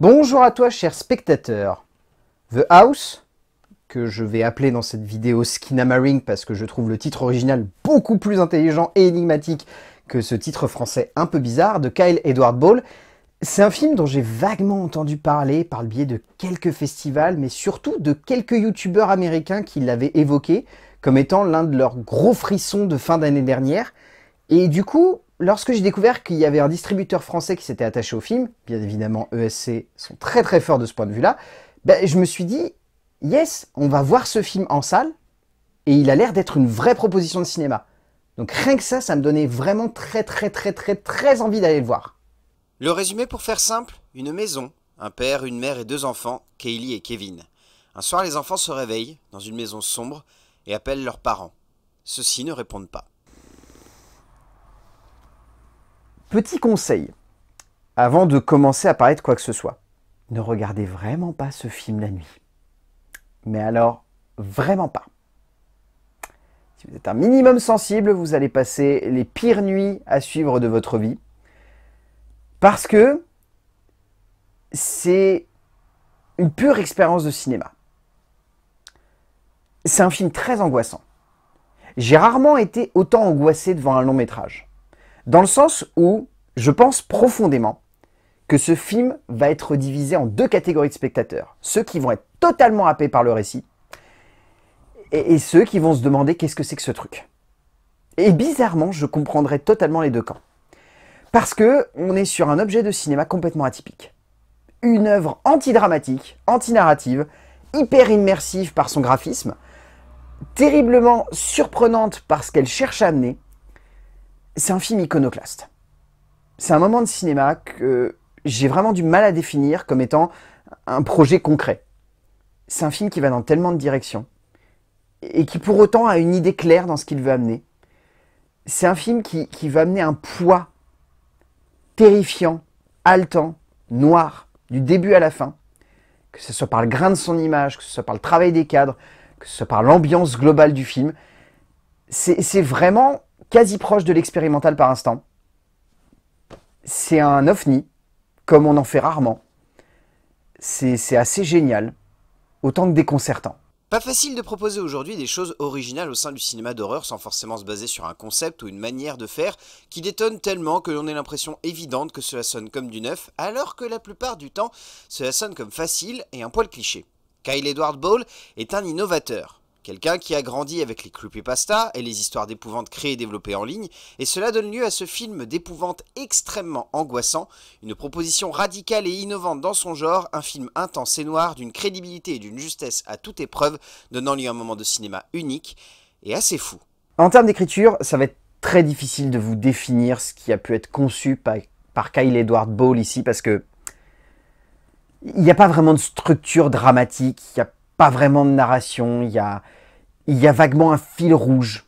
Bonjour à toi cher spectateur. The House, que je vais appeler dans cette vidéo Skinamaring parce que je trouve le titre original beaucoup plus intelligent et énigmatique que ce titre français un peu bizarre de Kyle Edward Ball, c'est un film dont j'ai vaguement entendu parler par le biais de quelques festivals, mais surtout de quelques youtubeurs américains qui l'avaient évoqué comme étant l'un de leurs gros frissons de fin d'année dernière. Et du coup, lorsque j'ai découvert qu'il y avait un distributeur français qui s'était attaché au film, bien évidemment ESC sont très très forts de ce point de vue-là, ben, je me suis dit, yes, on va voir ce film en salle, et il a l'air d'être une vraie proposition de cinéma. Donc rien que ça, ça me donnait vraiment très très très très très envie d'aller le voir. Le résumé pour faire simple, une maison, un père, une mère et deux enfants, Kaylee et Kevin. Un soir, les enfants se réveillent dans une maison sombre et appellent leurs parents. Ceux-ci ne répondent pas. Petit conseil, avant de commencer à parler de quoi que ce soit, ne regardez vraiment pas ce film la nuit. Mais alors, vraiment pas. Si vous êtes un minimum sensible, vous allez passer les pires nuits à suivre de votre vie. Parce que c'est une pure expérience de cinéma. C'est un film très angoissant. J'ai rarement été autant angoissé devant un long métrage. Dans le sens où je pense profondément que ce film va être divisé en deux catégories de spectateurs. Ceux qui vont être totalement happés par le récit et, ceux qui vont se demander qu'est-ce que c'est que ce truc. Et bizarrement, je comprendrais totalement les deux camps. Parce que on est sur un objet de cinéma complètement atypique. Une œuvre anti-dramatique, anti-narrative, hyper immersive par son graphisme, terriblement surprenante parce qu'elle cherche à amener, c'est un film iconoclaste. C'est un moment de cinéma que j'ai vraiment du mal à définir comme étant un projet concret. C'est un film qui va dans tellement de directions et qui pour autant a une idée claire dans ce qu'il veut amener. C'est un film qui, qui va amener un poids terrifiant, haletant, noir, du début à la fin, que ce soit par le grain de son image, que ce soit par le travail des cadres, que ce soit par l'ambiance globale du film. C'est vraiment quasi proche de l'expérimental par instant. C'est un ovni, comme on en fait rarement. C'est assez génial, autant que déconcertant. Pas facile de proposer aujourd'hui des choses originales au sein du cinéma d'horreur sans forcément se baser sur un concept ou une manière de faire qui détonne tellement que l'on ait l'impression évidente que cela sonne comme du neuf, alors que la plupart du temps, cela sonne comme facile et un poil cliché. Kyle Edward Ball est un innovateur. Quelqu'un qui a grandi avec les creepypasta et les histoires d'épouvante créées et développées en ligne, et cela donne lieu à ce film d'épouvante extrêmement angoissant, une proposition radicale et innovante dans son genre, un film intense et noir d'une crédibilité et d'une justesse à toute épreuve, donnant lieu à un moment de cinéma unique et assez fou. En termes d'écriture, ça va être très difficile de vous définir ce qui a pu être conçu par, par Kyle Edward Ball ici, parce que il n'y a pas vraiment de structure dramatique, il n'y a pas vraiment de narration, il y a, il y a vaguement un fil rouge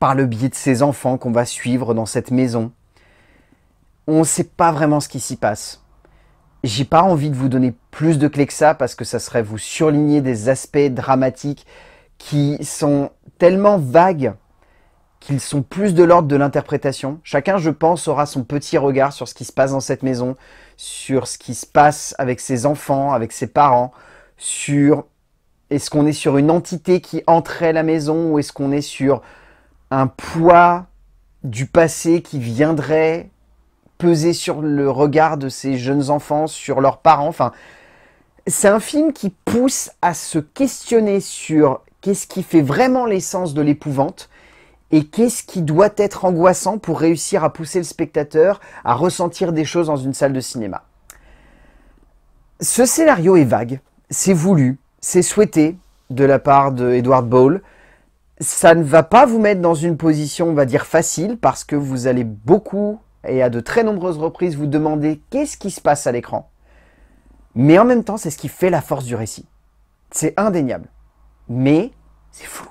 par le biais de ces enfants qu'on va suivre dans cette maison. On ne sait pas vraiment ce qui s'y passe. J'ai pas envie de vous donner plus de clés que ça parce que ça serait vous surligner des aspects dramatiques qui sont tellement vagues qu'ils sont plus de l'ordre de l'interprétation. Chacun, je pense, aura son petit regard sur ce qui se passe dans cette maison, sur ce qui se passe avec ses enfants, avec ses parents, sur est-ce qu'on est sur une entité qui entrait la maison ou est-ce qu'on est sur un poids du passé qui viendrait peser sur le regard de ces jeunes enfants, sur leurs parents Enfin, c'est un film qui pousse à se questionner sur qu'est-ce qui fait vraiment l'essence de l'épouvante et qu'est-ce qui doit être angoissant pour réussir à pousser le spectateur à ressentir des choses dans une salle de cinéma. Ce scénario est vague, c'est voulu, c'est souhaité de la part de Edward Ball. Ça ne va pas vous mettre dans une position, on va dire, facile, parce que vous allez beaucoup, et à de très nombreuses reprises, vous demander qu'est-ce qui se passe à l'écran. Mais en même temps, c'est ce qui fait la force du récit. C'est indéniable. Mais c'est flou.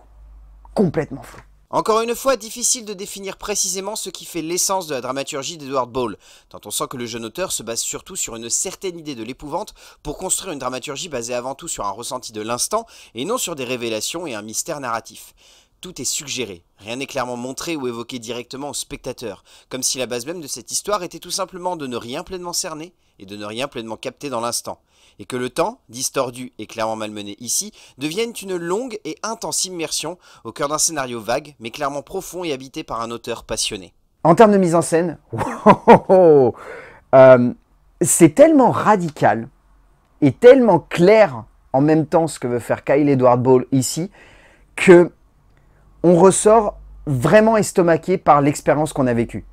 Complètement flou. Encore une fois, difficile de définir précisément ce qui fait l'essence de la dramaturgie d'Edward Ball, tant on sent que le jeune auteur se base surtout sur une certaine idée de l'épouvante pour construire une dramaturgie basée avant tout sur un ressenti de l'instant et non sur des révélations et un mystère narratif. Tout est suggéré, rien n'est clairement montré ou évoqué directement au spectateur, comme si la base même de cette histoire était tout simplement de ne rien pleinement cerner et de ne rien pleinement capter dans l'instant, et que le temps, distordu et clairement malmené ici, devienne une longue et intense immersion au cœur d'un scénario vague mais clairement profond et habité par un auteur passionné. En termes de mise en scène, oh, oh, oh, euh, c'est tellement radical et tellement clair en même temps ce que veut faire Kyle Edward Ball ici que on ressort vraiment estomaqué par l'expérience qu'on a vécue.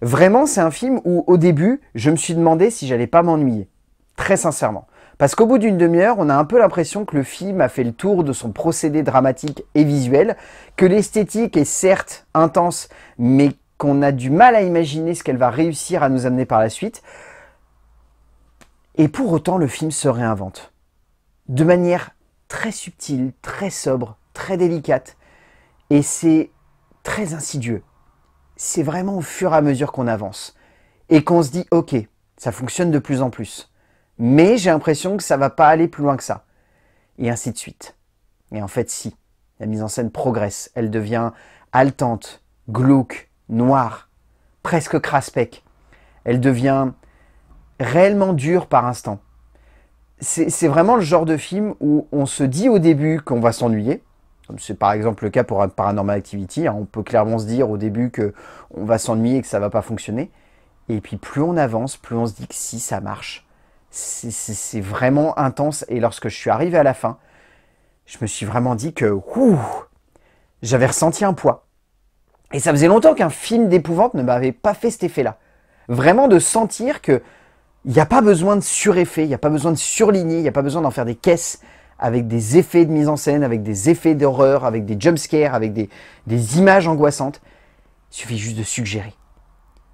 Vraiment, c'est un film où au début, je me suis demandé si j'allais pas m'ennuyer. Très sincèrement. Parce qu'au bout d'une demi-heure, on a un peu l'impression que le film a fait le tour de son procédé dramatique et visuel, que l'esthétique est certes intense, mais qu'on a du mal à imaginer ce qu'elle va réussir à nous amener par la suite. Et pour autant, le film se réinvente. De manière très subtile, très sobre, très délicate, et c'est très insidieux. C'est vraiment au fur et à mesure qu'on avance. Et qu'on se dit, ok, ça fonctionne de plus en plus. Mais j'ai l'impression que ça va pas aller plus loin que ça. Et ainsi de suite. Et en fait, si. La mise en scène progresse. Elle devient haletante, glauque, noire, presque craspec. Elle devient réellement dure par instant. C'est vraiment le genre de film où on se dit au début qu'on va s'ennuyer, comme c'est par exemple le cas pour Paranormal Activity, hein, on peut clairement se dire au début que on va s'ennuyer et que ça va pas fonctionner. Et puis plus on avance, plus on se dit que si ça marche, c'est vraiment intense. Et lorsque je suis arrivé à la fin, je me suis vraiment dit que j'avais ressenti un poids. Et ça faisait longtemps qu'un film d'épouvante ne m'avait pas fait cet effet-là. Vraiment de sentir que il n'y a pas besoin de sureffet, il n'y a pas besoin de surligner, il n'y a pas besoin d'en faire des caisses avec des effets de mise en scène, avec des effets d'horreur, avec des jumpscares, avec des, des images angoissantes. Il suffit juste de suggérer.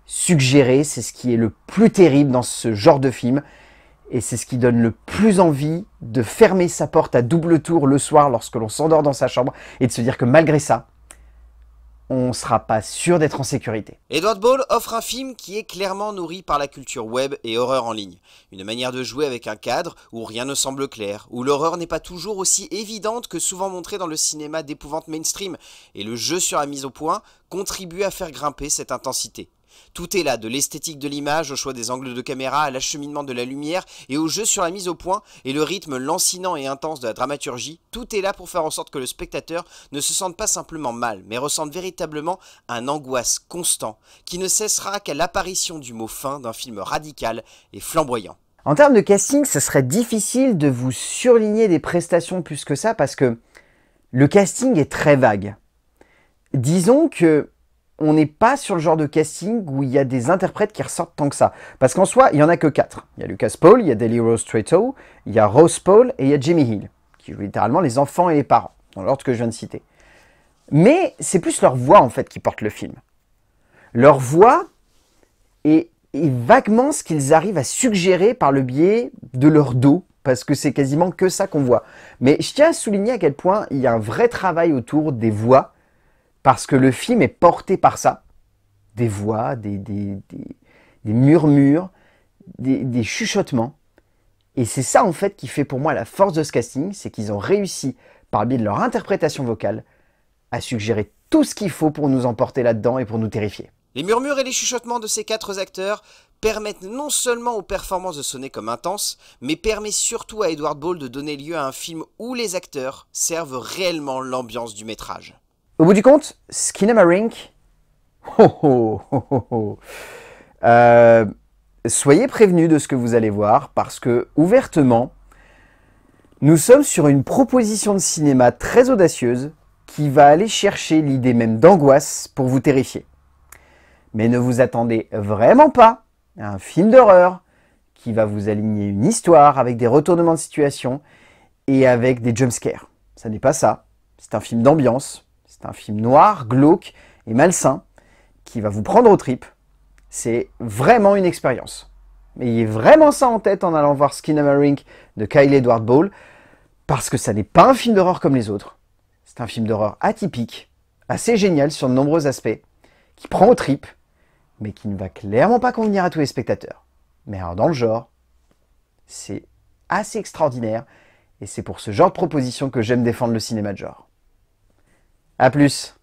Suggérer, c'est ce qui est le plus terrible dans ce genre de film. Et c'est ce qui donne le plus envie de fermer sa porte à double tour le soir lorsque l'on s'endort dans sa chambre et de se dire que malgré ça, on ne sera pas sûr d'être en sécurité. Edward Ball offre un film qui est clairement nourri par la culture web et horreur en ligne. Une manière de jouer avec un cadre où rien ne semble clair, où l'horreur n'est pas toujours aussi évidente que souvent montrée dans le cinéma d'épouvante mainstream, et le jeu sur la mise au point contribue à faire grimper cette intensité. Tout est là, de l'esthétique de l'image au choix des angles de caméra, à l'acheminement de la lumière et au jeu sur la mise au point et le rythme lancinant et intense de la dramaturgie, tout est là pour faire en sorte que le spectateur ne se sente pas simplement mal, mais ressente véritablement un angoisse constant qui ne cessera qu'à l'apparition du mot fin d'un film radical et flamboyant. En termes de casting, ce serait difficile de vous surligner des prestations plus que ça parce que le casting est très vague disons que on n'est pas sur le genre de casting où il y a des interprètes qui ressortent tant que ça. Parce qu'en soi, il y en a que quatre. Il y a Lucas Paul, il y a Deli Rose Tretto, il y a Rose Paul et il y a Jimmy Hill, qui jouent littéralement les enfants et les parents, dans l'ordre que je viens de citer. Mais c'est plus leur voix, en fait, qui porte le film. Leur voix est vaguement ce qu'ils arrivent à suggérer par le biais de leur dos, parce que c'est quasiment que ça qu'on voit. Mais je tiens à souligner à quel point il y a un vrai travail autour des voix, parce que le film est porté par ça. Des voix, des, murmures, des, chuchotements. Et c'est ça en fait qui fait pour moi la force de ce casting, c'est qu'ils ont réussi, par le biais de leur interprétation vocale, à suggérer tout ce qu'il faut pour nous emporter là-dedans et pour nous terrifier. Les murmures et les chuchotements de ces quatre acteurs permettent non seulement aux performances de sonner comme intenses, mais permet surtout à Edward Ball de donner lieu à un film où les acteurs servent réellement l'ambiance du métrage. Au bout du compte, Skinamarink... Oh, oh, oh, oh euh, soyez prévenus de ce que vous allez voir, parce que, ouvertement, nous sommes sur une proposition de cinéma très audacieuse qui va aller chercher l'idée même d'angoisse pour vous terrifier. Mais ne vous attendez vraiment pas à un film d'horreur qui va vous aligner une histoire avec des retournements de situation et avec des jumpscares. Ça n'est pas ça. C'est un film d'ambiance, c'est un film noir, glauque et malsain qui va vous prendre aux tripes. C'est vraiment une expérience. Mais ayez vraiment ça en tête en allant voir Rink de Kyle Edward Ball, parce que ça n'est pas un film d'horreur comme les autres. C'est un film d'horreur atypique, assez génial sur de nombreux aspects, qui prend aux tripes, mais qui ne va clairement pas convenir à tous les spectateurs. Mais alors dans le genre, c'est assez extraordinaire, et c'est pour ce genre de proposition que j'aime défendre le cinéma de genre. A plus.